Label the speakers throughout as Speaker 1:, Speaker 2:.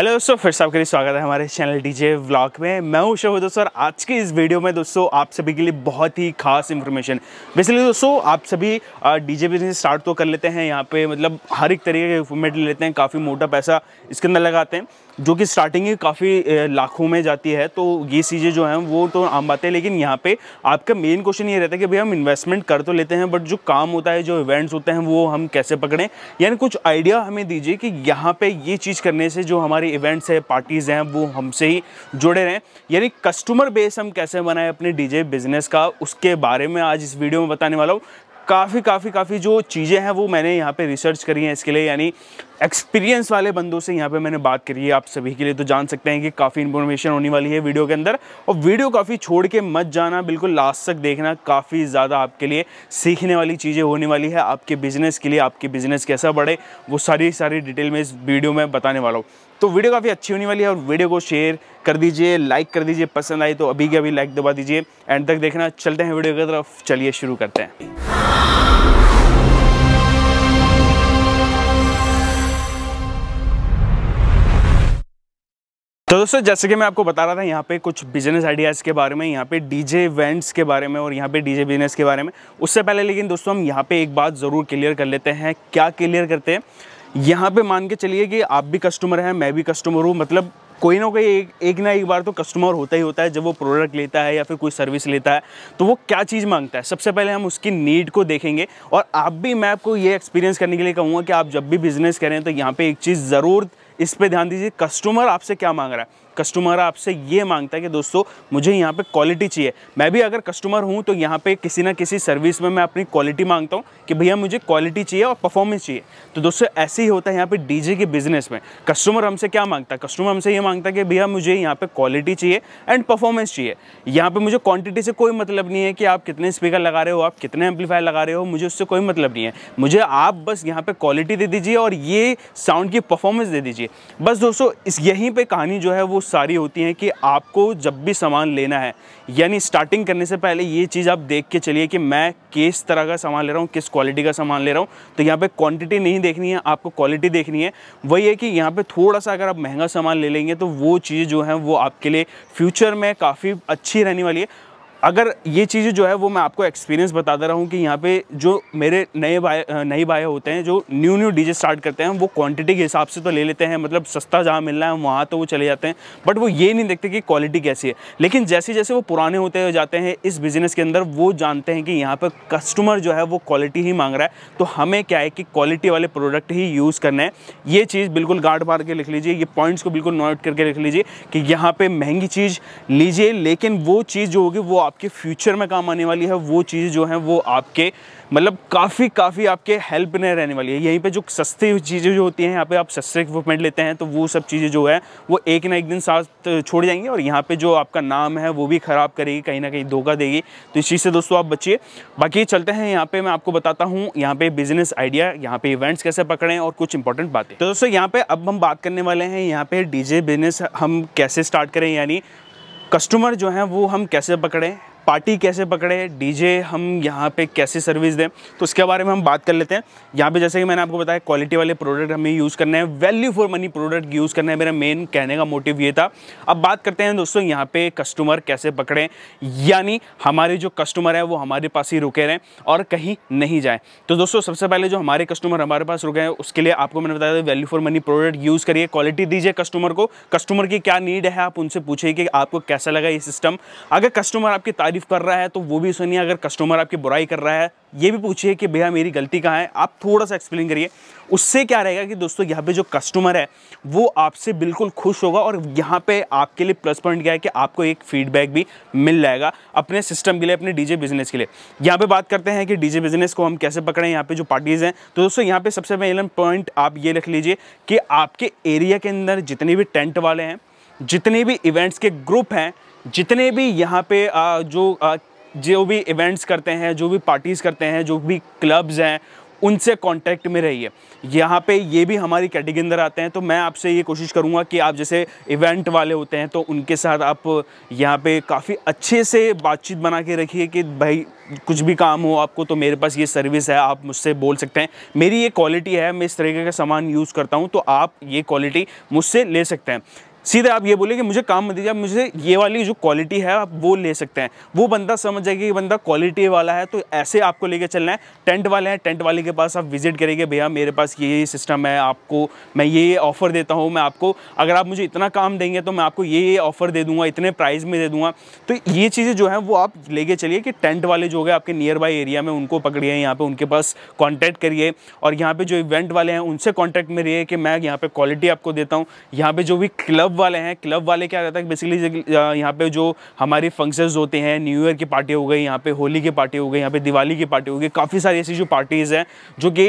Speaker 1: hello दोस्तों फिर से लिए स्वागत है हमारे चैनल डीजे व्लॉग में मैं हूं शोभ दोस्तों और आज के इस वीडियो में दोस्तों आप सभी के लिए बहुत ही खास इन्फॉर्मेशन बेसिकली दोस्तों आप सभी डीजे बिजनेस स्टार्ट तो कर लेते हैं यहाँ पे मतलब हर एक तरीके के इक्विपमेंट ले लेते हैं काफ़ी मोटा पैसा इसके अंदर लगाते हैं जो कि स्टार्टिंग काफ़ी लाखों में जाती है तो ये चीज़ें जो हैं वो तो आम बातें लेकिन यहाँ पे आपका मेन क्वेश्चन ये रहता है कि भाई हम इन्वेस्टमेंट कर तो लेते हैं बट जो काम होता है जो इवेंट्स होते हैं वो हम कैसे पकड़ें यानी कुछ आइडिया हमें दीजिए कि यहाँ पे ये चीज़ करने से जो हमारे इवेंट्स हैं पार्टीज़ हैं वो हमसे ही जुड़े रहें यानी कस्टमर बेस हम कैसे बनाएं अपने डी बिजनेस का उसके बारे में आज इस वीडियो में बताने वाला हूँ काफ़ी काफ़ी काफ़ी जो चीज़ें हैं वो मैंने यहाँ पे रिसर्च करी हैं इसके लिए यानी एक्सपीरियंस वाले बंदों से यहाँ पे मैंने बात करी है आप सभी के लिए तो जान सकते हैं कि काफ़ी इन्फॉर्मेशन होने वाली है वीडियो के अंदर और वीडियो काफ़ी छोड़ के मत जाना बिल्कुल लास्ट तक देखना काफ़ी ज़्यादा आपके लिए सीखने वाली चीज़ें होने वाली है आपके बिज़नेस के लिए आपके बिज़नेस कैसा बढ़े वो सारी सारी डिटेल में इस वीडियो में बताने वाला हूँ तो वीडियो काफ़ी अच्छी होने वाली है और वीडियो को शेयर कर दीजिए लाइक कर दीजिए पसंद आई तो अभी के अभी लाइक दबा दीजिए एंड तक देखना चलते हैं वीडियो की तरफ चलिए शुरू करते हैं तो दोस्तों जैसे कि मैं आपको बता रहा था यहाँ पे कुछ बिजनेस आइडियाज़ के बारे में यहाँ पे डीजे इवेंट्स के बारे में और यहाँ पे डीजे बिजनेस के बारे में उससे पहले लेकिन दोस्तों हम यहाँ पे एक बात ज़रूर क्लियर कर लेते हैं क्या क्लियर करते हैं यहाँ पे मान के चलिए कि आप भी कस्टमर हैं मैं भी कस्टमर हूँ मतलब कोई ना कोई एक एक ना एक बार तो कस्टमर होता ही होता है जब वो प्रोडक्ट लेता है या फिर कोई सर्विस लेता है तो वो क्या चीज़ मांगता है सबसे पहले हम उसकी नीड को देखेंगे और आप भी मैं आपको ये एक्सपीरियंस करने के लिए कहूँगा कि आप जब भी बिज़नेस करें तो यहाँ पर एक चीज़ ज़रूर इस पर ध्यान दीजिए कस्टमर आपसे क्या मांग रहा है कस्टमर आपसे ये मांगता है कि दोस्तों मुझे यहाँ पे क्वालिटी चाहिए मैं भी अगर कस्टमर हूँ तो यहाँ पे किसी ना किसी सर्विस में मैं अपनी क्वालिटी मांगता हूँ कि भैया मुझे क्वालिटी चाहिए और परफॉर्मेंस चाहिए तो दोस्तों ऐसे ही होता है यहाँ पे डीजे के बिज़नेस में कस्टमर हमसे क्या मांगता है कस्टमर हमसे ये मांगता है कि भैया मुझे यहाँ पर क्वालिटी चाहिए एंड परफॉर्मेंस चाहिए यहाँ पर मुझे क्वान्टिटी से कोई मतलब नहीं है कि आप कितने स्पीकर लगा रहे हो आप कितने एम्पलीफायर लगा रहे हो मुझे उससे कोई मतलब नहीं है मुझे आप बस यहाँ पर क्वालिटी दे दीजिए और ये साउंड की परफॉर्मेंस दे दीजिए बस दोस्तों इस यहीं पर कहानी जो है वो सारी होती हैं कि आपको जब भी सामान लेना है यानी स्टार्टिंग करने से पहले ये चीज़ आप देख के चलिए कि मैं किस तरह का सामान ले रहा हूँ किस क्वालिटी का सामान ले रहा हूँ तो यहाँ पे क्वांटिटी नहीं देखनी है आपको क्वालिटी देखनी है वही है कि यहाँ पे थोड़ा सा अगर आप महंगा सामान ले लेंगे तो वो चीज़ जो है वो आपके लिए फ्यूचर में काफ़ी अच्छी रहने वाली है अगर ये चीज़ें जो है वो मैं आपको एक्सपीरियंस बता दे रहा हूँ कि यहाँ पे जो मेरे नए भाई नए भाई होते हैं जो न्यू न्यू डीजे स्टार्ट करते हैं वो क्वांटिटी के हिसाब से तो ले लेते हैं मतलब सस्ता जहाँ मिलना है वहाँ तो वो चले जाते हैं बट वो ये नहीं देखते कि क्वालिटी कैसी है लेकिन जैसे जैसे वो पुराने होते जाते हैं इस बिज़नेस के अंदर वो जानते हैं कि यहाँ पर कस्टमर जो है वो क्वालिटी ही मांग रहा है तो हमें क्या है कि क्वालिटी वाले प्रोडक्ट ही यूज़ करना है ये चीज़ बिल्कुल गार्ड मार के लिख लीजिए ये पॉइंट्स को बिल्कुल नोट करके लिख लीजिए कि यहाँ पर महंगी चीज़ लीजिए लेकिन वो चीज़ जो होगी वो आपके फ्यूचर में काम आने वाली है वो चीज़ जो है वो आपके मतलब काफ़ी काफ़ी आपके हेल्प में रहने वाली है यहीं पे जो सस्ती चीज़ें जो होती हैं यहाँ पे आप सस्ते इक्विपमेंट लेते हैं तो वो सब चीज़ें जो है वो एक ना एक दिन साथ छोड़ जाएंगी और यहाँ पे जो आपका नाम है वो भी ख़राब करेगी कहीं ना कहीं धोखा देगी तो इस चीज़ से दोस्तों आप बचिए बाकी चलते हैं यहाँ पर मैं आपको बताता हूँ यहाँ पर बिजनेस आइडिया यहाँ पर इवेंट्स कैसे पकड़ें और कुछ इंपॉर्टेंट बातें तो दोस्तों यहाँ पर अब हम बात करने वाले हैं यहाँ पर डी बिजनेस हम कैसे स्टार्ट करें यानी कस्टमर जो हैं वो हम कैसे पकड़ें पार्टी कैसे पकड़े डीजे हम यहाँ पे कैसे सर्विस दें तो उसके बारे में हम बात कर लेते हैं यहाँ पे जैसे कि मैंने आपको बताया क्वालिटी वाले प्रोडक्ट हमें यूज़ करने हैं value for money product use करने हैं मेरा मेन कहने का मोटिव ये था अब बात करते हैं दोस्तों यहाँ पे कस्टमर कैसे पकड़ें यानी हमारे जो कस्टमर हैं वो हमारे पास ही रुके रहें और कहीं नहीं जाएँ तो दोस्तों सबसे पहले जो हमारे कस्टमर हमारे पास रुके हैं उसके लिए आपको मैंने बताया था value for money product use करिए क्वालिटी दीजिए कस्टमर को कस्टमर की क्या नीड है आप उनसे पूछिए कि आपको कैसा लगा ये सिस्टम अगर कस्टमर आपकी तारीफ तारीफ़ कर रहा है तो वो भी सुनिए अगर कस्टमर आपकी बुराई कर रहा है ये भी पूछिए कि भैया मेरी गलती कहाँ है आप थोड़ा सा एक्सप्लेन करिए उससे क्या रहेगा कि दोस्तों यहाँ पे जो कस्टमर है वो आपसे बिल्कुल खुश होगा और यहाँ पे आपके लिए प्लस पॉइंट क्या है कि आपको एक फीडबैक भी मिल जाएगा अपने सिस्टम के लिए अपने डीजे बिजनेस के लिए यहाँ पे बात करते हैं कि डीजे बिजनेस को हम कैसे पकड़ें यहाँ पे जो पार्टीज़ हैं तो दोस्तों यहाँ पे सबसे पहले पॉइंट आप ये रख लीजिए कि आपके एरिया के अंदर जितने भी टेंट वाले हैं जितने भी इवेंट्स के ग्रुप हैं जितने भी यहाँ पे आ, जो आ, जो भी इवेंट्स करते हैं जो भी पार्टीज़ करते हैं जो भी क्लब्स हैं उनसे कांटेक्ट में रहिए यहाँ पे ये भी हमारी कैटेगरी अंदर आते हैं तो मैं आपसे ये कोशिश करूँगा कि आप जैसे इवेंट वाले होते हैं तो उनके साथ आप यहाँ पे काफ़ी अच्छे से बातचीत बना के रखिए कि भाई कुछ भी काम हो आपको तो मेरे पास ये सर्विस है आप मुझसे बोल सकते हैं मेरी ये क्वालिटी है मैं इस तरीके का सामान यूज़ करता हूँ तो आप ये क्वालिटी मुझसे ले सकते हैं सीधे आप ये बोले कि मुझे काम मत दीजिए आप मुझे ये वाली जो क्वालिटी है आप वो ले सकते हैं वो बंदा समझ जाएगा कि बंदा क्वालिटी वाला है तो ऐसे आपको लेके चलना है टेंट वाले हैं टेंट वाले के पास आप विजिट करेंगे भैया मेरे पास ये ये सिस्टम है आपको मैं ये ऑफ़र देता हूँ मैं आपको अगर आप मुझे इतना काम देंगे तो मैं आपको ये ये ऑफ़र दे दूँगा इतने प्राइस में दे दूँगा तो ये चीज़ें जो हैं वो आप लेके चलिए कि टेंट वाले जो है आपके नियर बाई एरिया में उनको पकड़िए यहाँ पर उनके पास कॉन्टैक्ट करिए और यहाँ पर जो इवेंट वाले हैं उनसे कॉन्टैक्ट में रहिए कि मैं यहाँ पर क्वालिटी आपको देता हूँ यहाँ पर जो भी क्लब वाले हैं क्लब वाले क्या रहता है बेसिकली यहाँ पे जो हमारे फंक्शंस होते हैं न्यू ईयर की पार्टी हो गई यहाँ पे होली की पार्टी हो गई यहाँ पे दिवाली की पार्टी हो गई काफ़ी सारी ऐसी जो पार्टीज़ हैं जो कि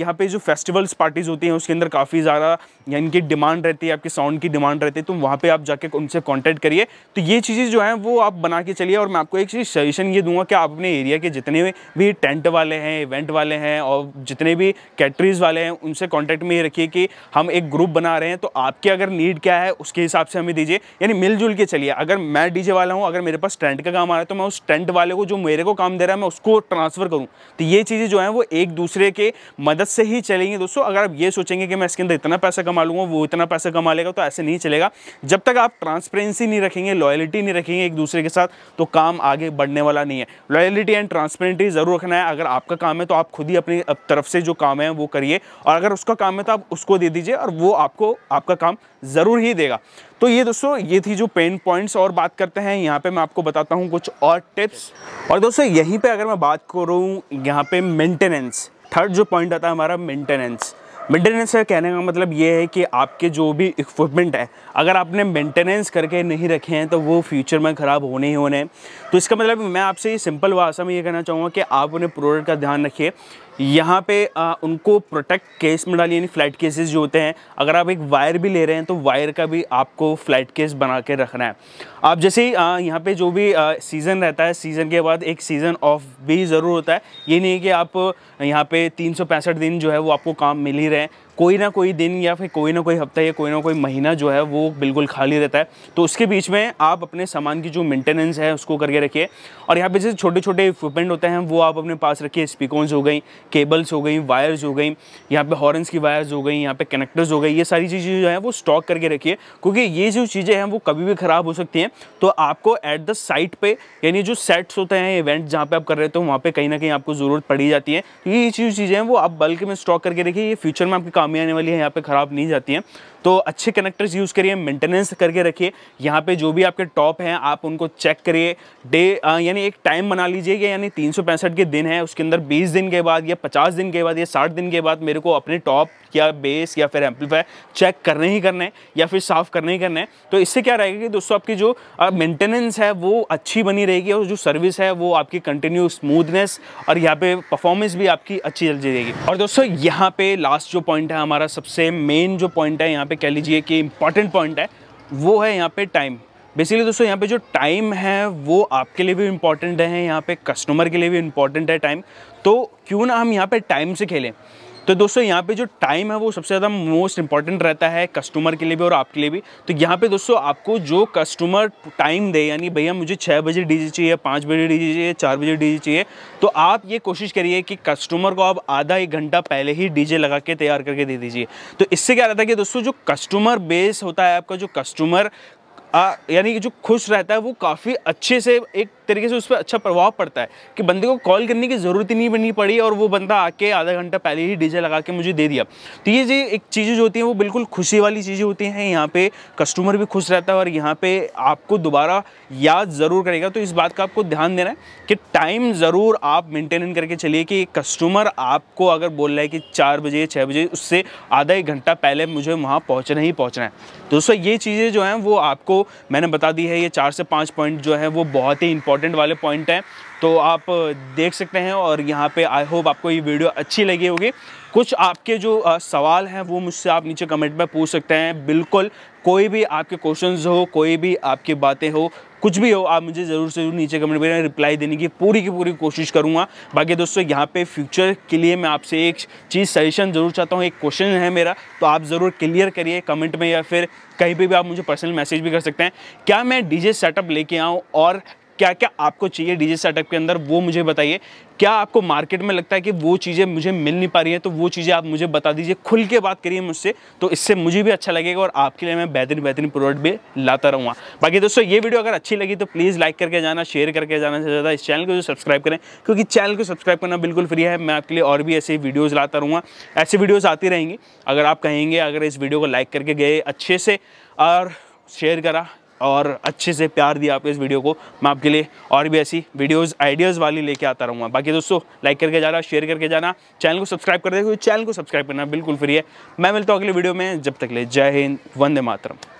Speaker 1: यहाँ पे जो फेस्टिवल्स पार्टीज़ होती हैं उसके अंदर काफ़ी ज़्यादा इनकी डिमांड रहती है आपकी साउंड की डिमांड रहती है तो वहाँ पर आप जाके उनसे कॉन्टैक्ट करिए तो ये चीज़ें जो हैं वो आप बना के चलिए और मैं आपको एक चीज़ सजेशन ये दूंगा कि आप अपने एरिया के जितने भी टेंट वाले हैं इवेंट वाले हैं और जितने भी कैटरीज वाले हैं उनसे कॉन्टैक्ट में ये रखिए कि हम एक ग्रुप बना रहे हैं तो आपकी अगर नीड क्या है है उसके हिसाब से हमें दीजिए यानी मिलजुल के चलिए अगर मैं डीजे वाला हूँ अगर मेरे पास टेंट का काम आ रहा है तो मैं उस टेंट वाले को जो मेरे को काम दे रहा है मैं उसको ट्रांसफ़र करूँ तो ये चीज़ें जो हैं वो एक दूसरे के मदद से ही चलेंगी दोस्तों अगर आप ये सोचेंगे कि मैं इसके अंदर इतना पैसा कमा लूँगा वो इतना पैसा कमा लेगा तो ऐसे नहीं चलेगा जब तक आप ट्रांसपेरेंसी नहीं रखेंगे लॉयलिटी नहीं रखेंगे एक दूसरे के साथ तो काम आगे बढ़ने वाला नहीं है लॉयलिटी एंड ट्रांसपेरेंटी ज़रूर रखना है अगर आपका काम है तो आप खुद ही अपनी तरफ से जो काम है वो करिए और अगर उसका काम है तो आप उसको दे दीजिए और वो आपको आपका काम ज़रूर ही नहीं देगा तो ये दोस्तों ये थी जो पेन पॉइंट्स और बात करते हैं यहाँ पे मैं आपको बताता हूँ कुछ और टिप्स और दोस्तों यहीं पे अगर मैं बात करूँ यहाँ पे मेंटेनेंस थर्ड जो पॉइंट आता है हमारा मेंटेनेंस मेंटेनेंस का कहने का मतलब ये है कि आपके जो भी इक्विपमेंट है अगर आपने मेंटेनेंस करके नहीं रखे हैं तो वो फ्यूचर में ख़राब होने ही होने हैं तो इसका मतलब मैं आपसे ये सिंपल भाषा में ये कहना चाहूँगा कि आप अपने प्रोडक्ट का ध्यान रखिए यहाँ पे आ, उनको प्रोटेक्ट केस में डालिए यानी फ्लैट केसेस जो होते हैं अगर आप एक वायर भी ले रहे हैं तो वायर का भी आपको फ्लैट केस बना के रखना है आप जैसे ही यहाँ पे जो भी आ, सीज़न रहता है सीज़न के बाद एक सीज़न ऑफ भी ज़रूर होता है ये नहीं है कि आप यहाँ पे तीन दिन जो है वो आपको काम मिल ही रहे हैं कोई ना कोई दिन या फिर कोई ना कोई हफ्ता या कोई ना कोई महीना जो है वो बिल्कुल खाली रहता है तो उसके बीच में आप अपने सामान की जो मेंटेनेंस है उसको करके रखिए और यहाँ पे जैसे छोटे छोटे इक्विपमेंट होते हैं वो आप अपने पास रखिए स्पीकर्स हो गई केबल्स हो गई वायर्स हो गई यहाँ पे हॉर्न्स की वायर्स हो गई यहाँ पे कनेक्टर्स हो गई ये सारी चीज़ें जो हैं वो स्टॉक करके रखिए क्योंकि ये जो चीज़ें हैं वो कभी भी ख़राब हो सकती हैं तो आपको एट द साइट पे यानी जो सेट्स होते हैं इवेंट जहाँ पर आप कर रहे हो वहाँ पर कहीं ना कहीं आपको ज़रूरत पड़ी जाती है तो ये जो चीज़ें हैं वो आप बल्क में स्टॉक करके रखिए ये फ्यूचर में आपके काम कामी आने वाली है यहाँ पे ख़राब नहीं जाती हैं तो अच्छे कनेक्टर्स यूज़ करिए मेंटेनेंस करके रखिए यहाँ पे जो भी आपके टॉप हैं आप उनको चेक करिए डे यानी एक टाइम बना लीजिए कि यानी तीन के दिन है उसके अंदर 20 दिन के बाद या 50 दिन के बाद या 60 दिन के बाद मेरे को अपने टॉप या बेस या फिर एम्पलीफायर चेक करने ही करना है या फिर साफ़ करने ही करना है तो इससे क्या रहेगा कि दोस्तों आपकी जो मेंटेनेंस है वो अच्छी बनी रहेगी और जो सर्विस है वो आपकी कंटिन्यू स्मूथनेस और यहाँ पे परफॉर्मेंस भी आपकी अच्छी चल जाएगी और दोस्तों यहाँ पे लास्ट जो पॉइंट है हमारा सबसे मेन जो पॉइंट है यहाँ पे कह लीजिए कि इंपॉर्टेंट पॉइंट है वो है यहाँ पे टाइम बेसिकली दोस्तों यहाँ पे जो टाइम है वो आपके लिए भी इम्पॉर्टेंट है यहाँ पे कस्टमर के लिए भी इम्पॉर्टेंट है टाइम तो क्यों ना हम यहाँ पे टाइम से खेलें तो दोस्तों यहाँ पे जो टाइम है वो सबसे ज़्यादा मोस्ट इंपॉर्टेंट रहता है कस्टमर के लिए भी और आपके लिए भी तो यहाँ पे दोस्तों आपको जो कस्टमर टाइम दे यानी भैया मुझे छः बजे डीजे चाहिए पाँच बजे डीजे चाहिए चार बजे डीजे चाहिए तो आप ये कोशिश करिए कि कस्टमर को आप आधा एक घंटा पहले ही डीजे लगा के तैयार करके दे दीजिए तो इससे क्या रहता है कि दोस्तों जो कस्टमर बेस होता है आपका जो कस्टमर यानी कि जो खुश रहता है वो काफ़ी अच्छे से एक तरीके से उस पर अच्छा प्रभाव पड़ता है कि बंदे को कॉल करने की ज़रूरत ही नहीं बननी पड़ी और वो बंदा आके आधा घंटा पहले ही डीजे लगा के मुझे दे दिया तो ये जी एक चीज़ें जो होती हैं वो बिल्कुल खुशी वाली चीज़ें होती हैं यहाँ पर कस्टमर भी खुश रहता है और यहाँ पर आपको दोबारा याद ज़रूर करेगा तो इस बात का आपको ध्यान देना है कि टाइम ज़रूर आप मेनटेन करके चलिए कि कस्टमर आपको अगर बोल रहा है कि चार बजे छः बजे उससे आधा एक घंटा पहले मुझे वहाँ पहुँचना ही पहुँचना है दोस्तों ये चीज़ें जो हैं वो आपको मैंने बता दी है ये चार से पाँच पॉइंट जो है वो बहुत ही इंपॉर्टेंट वाले पॉइंट हैं तो आप देख सकते हैं और यहाँ पे आई होप आपको ये वीडियो अच्छी लगी होगी कुछ आपके जो सवाल हैं वो मुझसे आप नीचे कमेंट में पूछ सकते हैं बिल्कुल कोई भी आपके क्वेश्चंस हो कोई भी आपकी बातें हो कुछ भी हो आप मुझे ज़रूर से जरूर नीचे कमेंट में रिप्लाई देने की पूरी की पूरी कोशिश करूँगा बाकी दोस्तों यहाँ पे फ्यूचर के लिए मैं आपसे एक चीज़ सजेशन ज़रूर चाहता हूँ एक क्वेश्चन है मेरा तो आप ज़रूर क्लियर करिए कमेंट में या फिर कहीं पर भी आप मुझे पर्सनल मैसेज भी कर सकते हैं क्या मैं डीजे सेटअप लेके आऊँ और क्या क्या आपको चाहिए डीजे सेटअप के अंदर वो मुझे बताइए क्या आपको मार्केट में लगता है कि वो चीज़ें मुझे मिल नहीं पा रही है तो वो चीज़ें आप मुझे बता दीजिए खुल के बात करिए मुझसे तो इससे मुझे भी अच्छा लगेगा और आपके लिए मैं बेहतरीन बेहतरीन प्रोडक्ट भी लाता रहूँगा बाकी दोस्तों ये वीडियो अगर अच्छी लगी तो प्लीज़ लाइक करके जाना शेयर करके जाना से ज़्यादा इस चैनल को जो सब्सक्राइब करें क्योंकि चैनल को सब्सक्राइब करना बिल्कुल फ्री है मैं आपके लिए और भी ऐसे वीडियोज़ लाता रहूँगा ऐसी वीडियोज़ आती रहेंगी अगर आप कहेंगे अगर इस वीडियो को लाइक करके गए अच्छे से और शेयर करा और अच्छे से प्यार दिया आपने इस वीडियो को मैं आपके लिए और भी ऐसी वीडियोस आइडियाज़ वाली लेके आता रहूँगा बाकी दोस्तों लाइक करके जाना शेयर करके जाना चैनल को सब्सक्राइब कर दे क्योंकि चैनल को सब्सक्राइब करना बिल्कुल फ्री है मैं मिलता हूँ अगले वीडियो में जब तक ले जय हिंद वंदे मातरम